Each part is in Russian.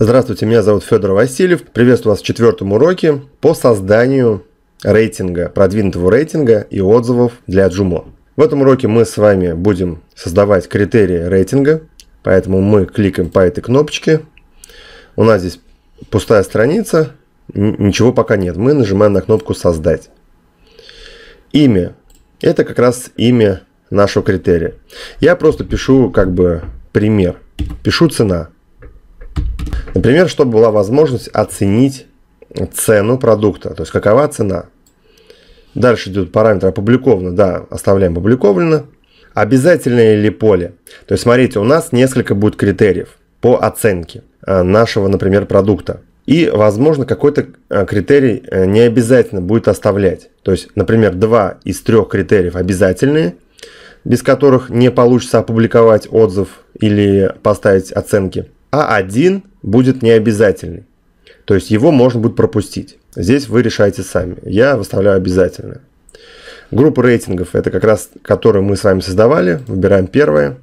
Здравствуйте, меня зовут Федор Васильев. Приветствую вас в четвертом уроке по созданию рейтинга, продвинутого рейтинга и отзывов для Джумо. В этом уроке мы с вами будем создавать критерии рейтинга, поэтому мы кликаем по этой кнопочке. У нас здесь пустая страница, ничего пока нет. Мы нажимаем на кнопку «Создать». Имя. Это как раз имя нашего критерия. Я просто пишу как бы пример. Пишу цена. Например, чтобы была возможность оценить цену продукта, то есть какова цена. Дальше идут параметры опубликовано, да, оставляем опубликовано. Обязательное ли поле? То есть смотрите, у нас несколько будет критериев по оценке э, нашего, например, продукта. И, возможно, какой-то э, критерий э, не обязательно будет оставлять. То есть, например, два из трех критериев обязательные, без которых не получится опубликовать отзыв или поставить оценки. А один будет необязательный. То есть его можно будет пропустить. Здесь вы решаете сами. Я выставляю обязательно. Группа рейтингов, это как раз, которые мы с вами создавали. Выбираем первое.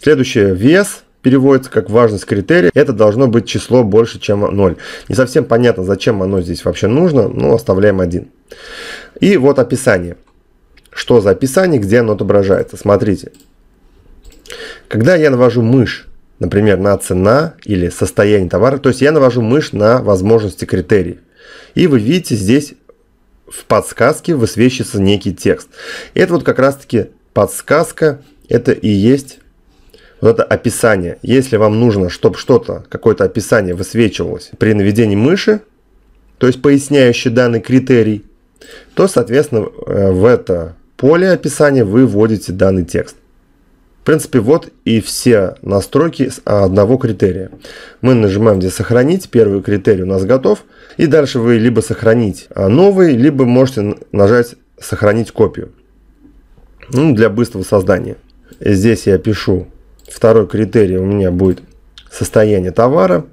Следующее, вес переводится как важность критерия. Это должно быть число больше, чем 0. Не совсем понятно, зачем оно здесь вообще нужно, но оставляем один. И вот описание. Что за описание, где оно отображается. Смотрите. Когда я навожу мышь например, на цена или состояние товара. То есть я навожу мышь на возможности критерий. И вы видите здесь в подсказке высвечивается некий текст. это вот как раз-таки подсказка, это и есть вот это описание. Если вам нужно, чтобы что-то, какое-то описание высвечивалось при наведении мыши, то есть поясняющий данный критерий, то, соответственно, э, в это поле описания вы вводите данный текст принципе, вот и все настройки а, одного критерия. Мы нажимаем здесь «Сохранить», первый критерий у нас готов, и дальше вы либо сохранить а, новый, либо можете нажать «Сохранить копию» ну, для быстрого создания. Здесь я пишу второй критерий, у меня будет состояние товара.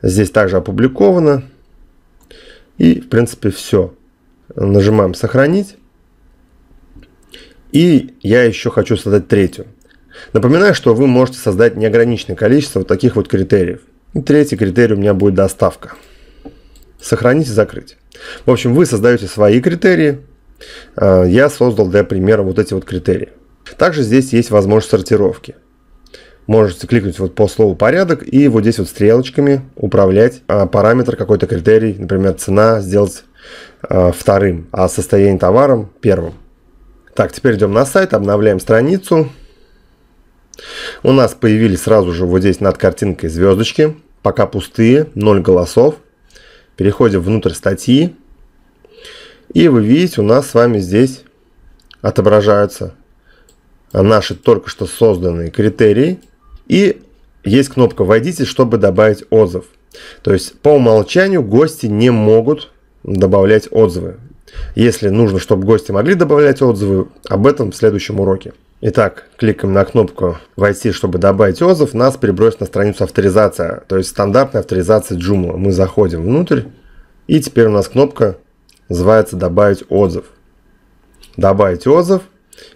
Здесь также опубликовано. И, в принципе, все. Нажимаем «Сохранить». И я еще хочу создать третью. Напоминаю, что вы можете создать неограниченное количество вот таких вот критериев. И третий критерий у меня будет доставка. Сохранить и закрыть. В общем, вы создаете свои критерии. Э, я создал для примера вот эти вот критерии. Также здесь есть возможность сортировки. Можете кликнуть вот по слову порядок и вот здесь вот стрелочками управлять э, параметр какой-то критерий, например, цена сделать э, вторым, а состояние товаром первым. Так, теперь идем на сайт, обновляем страницу. У нас появились сразу же вот здесь над картинкой звездочки. Пока пустые, 0 голосов. Переходим внутрь статьи. И вы видите, у нас с вами здесь отображаются наши только что созданные критерии. И есть кнопка «Войдите», чтобы добавить отзыв. То есть по умолчанию гости не могут добавлять отзывы. Если нужно, чтобы гости могли добавлять отзывы, об этом в следующем уроке. Итак, кликаем на кнопку «Войти, чтобы добавить отзыв», нас перебросит на страницу авторизация, то есть стандартная авторизация Joomla. Мы заходим внутрь, и теперь у нас кнопка называется «Добавить отзыв». «Добавить отзыв».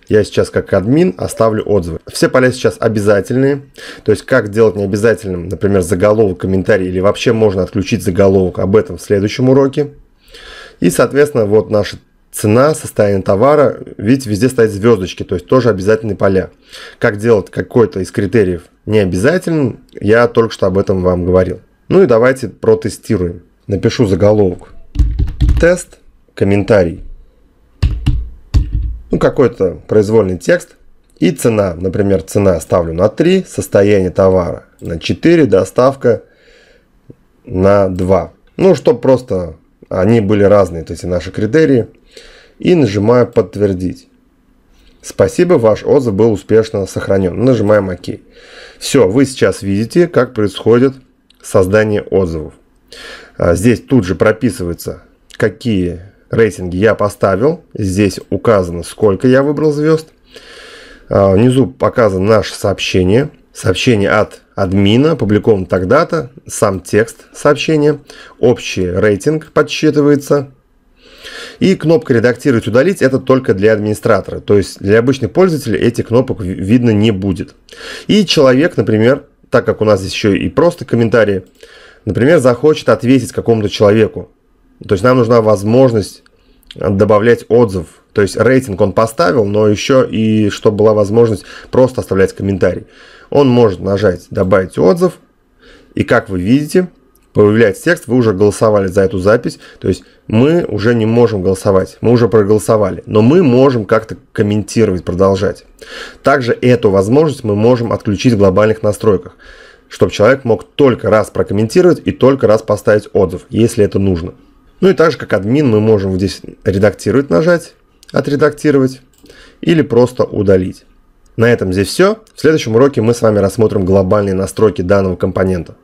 Я сейчас как админ оставлю отзывы. Все поля сейчас обязательные, то есть как делать необязательным, например, заголовок, комментарий, или вообще можно отключить заголовок, об этом в следующем уроке. И, соответственно, вот наши цена, состояние товара, видите, везде стоят звездочки, то есть тоже обязательные поля. Как делать какой-то из критериев не обязательным, я только что об этом вам говорил. Ну и давайте протестируем. Напишу заголовок. Тест, комментарий. Ну, какой-то произвольный текст. И цена, например, цена ставлю на 3, состояние товара на 4, доставка на 2. Ну, чтобы просто они были разные, то есть наши критерии и нажимаю «Подтвердить». Спасибо, ваш отзыв был успешно сохранен. Нажимаем ОК. Все, вы сейчас видите, как происходит создание отзывов. А, здесь тут же прописывается, какие рейтинги я поставил. Здесь указано, сколько я выбрал звезд. А, внизу показано наше сообщение. Сообщение от админа, опубликован тогда-то, сам текст сообщения, общий рейтинг подсчитывается – и кнопка «Редактировать, удалить» — это только для администратора. То есть для обычных пользователей этих кнопок видно не будет. И человек, например, так как у нас здесь еще и просто комментарии, например, захочет ответить какому-то человеку. То есть нам нужна возможность добавлять отзыв. То есть рейтинг он поставил, но еще и чтобы была возможность просто оставлять комментарий. Он может нажать «Добавить отзыв», и как вы видите – появляется текст, вы уже голосовали за эту запись, то есть мы уже не можем голосовать, мы уже проголосовали, но мы можем как-то комментировать, продолжать. Также эту возможность мы можем отключить в глобальных настройках, чтобы человек мог только раз прокомментировать и только раз поставить отзыв, если это нужно. Ну и также как админ мы можем здесь редактировать нажать, отредактировать или просто удалить. На этом здесь все. В следующем уроке мы с вами рассмотрим глобальные настройки данного компонента.